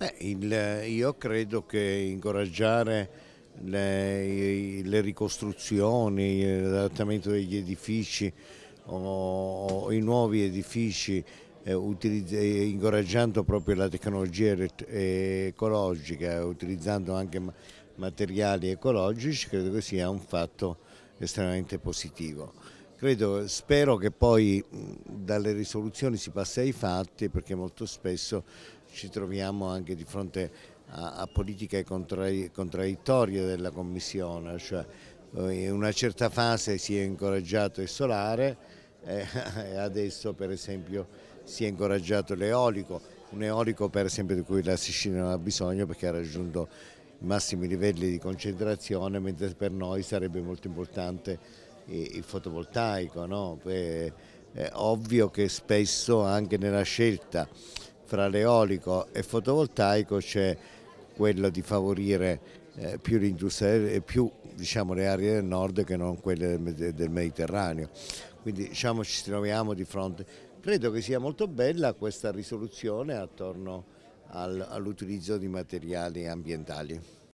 Beh, il, io credo che incoraggiare le, le ricostruzioni, l'adattamento degli edifici o, o i nuovi edifici eh, utilizz, eh, incoraggiando proprio la tecnologia ecologica, utilizzando anche materiali ecologici, credo che sia un fatto estremamente positivo. Credo, spero che poi dalle risoluzioni si passi ai fatti perché molto spesso ci troviamo anche di fronte a, a politiche contraddittorie della Commissione, cioè eh, in una certa fase si è incoraggiato il solare eh, e adesso per esempio si è incoraggiato l'eolico, un eolico per esempio di cui la Sicilia non ha bisogno perché ha raggiunto i massimi livelli di concentrazione, mentre per noi sarebbe molto importante il fotovoltaico. No? È ovvio che spesso anche nella scelta fra l'eolico e il fotovoltaico c'è quello di favorire eh, più, eh, più diciamo, le aree del nord che non quelle del, del Mediterraneo. Quindi diciamo, ci troviamo di fronte. Credo che sia molto bella questa risoluzione attorno al, all'utilizzo di materiali ambientali.